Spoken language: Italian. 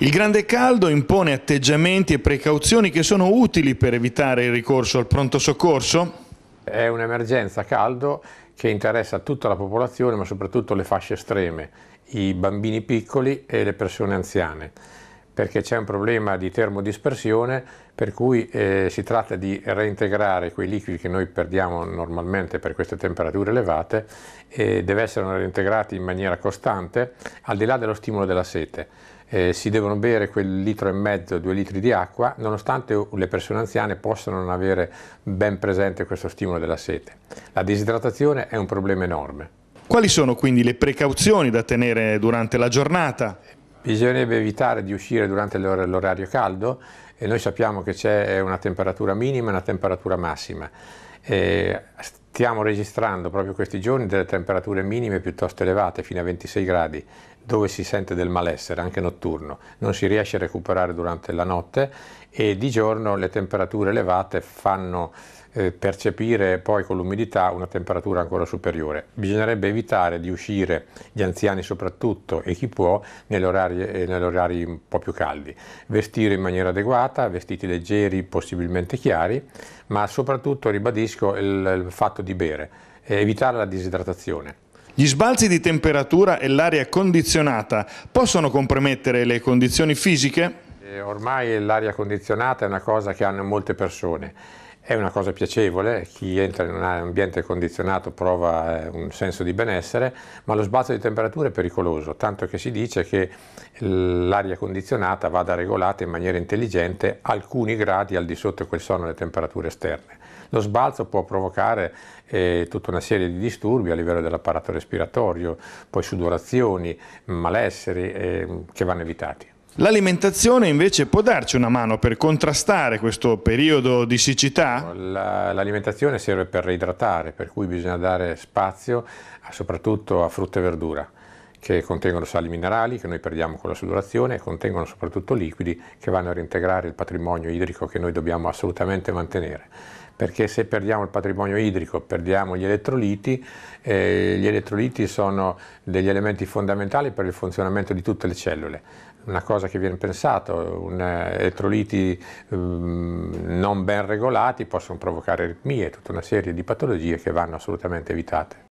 Il grande caldo impone atteggiamenti e precauzioni che sono utili per evitare il ricorso al pronto soccorso? È un'emergenza caldo che interessa tutta la popolazione, ma soprattutto le fasce estreme, i bambini piccoli e le persone anziane perché c'è un problema di termodispersione per cui eh, si tratta di reintegrare quei liquidi che noi perdiamo normalmente per queste temperature elevate e deve essere reintegrati in maniera costante al di là dello stimolo della sete. Eh, si devono bere quel litro e mezzo, due litri di acqua, nonostante le persone anziane possano non avere ben presente questo stimolo della sete. La disidratazione è un problema enorme. Quali sono quindi le precauzioni da tenere durante la giornata? Bisognerebbe evitare di uscire durante l'orario caldo e noi sappiamo che c'è una temperatura minima e una temperatura massima e eh, stiamo registrando proprio questi giorni delle temperature minime piuttosto elevate, fino a 26 gradi, dove si sente del malessere, anche notturno. Non si riesce a recuperare durante la notte e di giorno le temperature elevate fanno eh, percepire poi con l'umidità una temperatura ancora superiore. Bisognerebbe evitare di uscire, gli anziani soprattutto e chi può, negli eh, orari, negli orari un po' più caldi. Vestire in maniera adeguata, vestiti leggeri, possibilmente chiari, ma soprattutto ribadisco preferisco il, il fatto di bere, evitare la disidratazione. Gli sbalzi di temperatura e l'aria condizionata possono compromettere le condizioni fisiche? Eh, ormai l'aria condizionata è una cosa che hanno molte persone è una cosa piacevole, chi entra in un ambiente condizionato prova eh, un senso di benessere, ma lo sbalzo di temperatura è pericoloso, tanto che si dice che l'aria condizionata vada regolata in maniera intelligente alcuni gradi al di sotto di quelle sono le temperature esterne. Lo sbalzo può provocare eh, tutta una serie di disturbi a livello dell'apparato respiratorio, poi sudorazioni, malesseri eh, che vanno evitati. L'alimentazione invece può darci una mano per contrastare questo periodo di siccità? L'alimentazione serve per reidratare, per cui bisogna dare spazio soprattutto a frutta e verdura che contengono sali minerali che noi perdiamo con la sudorazione e contengono soprattutto liquidi che vanno a reintegrare il patrimonio idrico che noi dobbiamo assolutamente mantenere perché se perdiamo il patrimonio idrico perdiamo gli elettroliti, eh, gli elettroliti sono degli elementi fondamentali per il funzionamento di tutte le cellule. Una cosa che viene pensato, un, eh, elettroliti um, non ben regolati possono provocare aritmie, tutta una serie di patologie che vanno assolutamente evitate.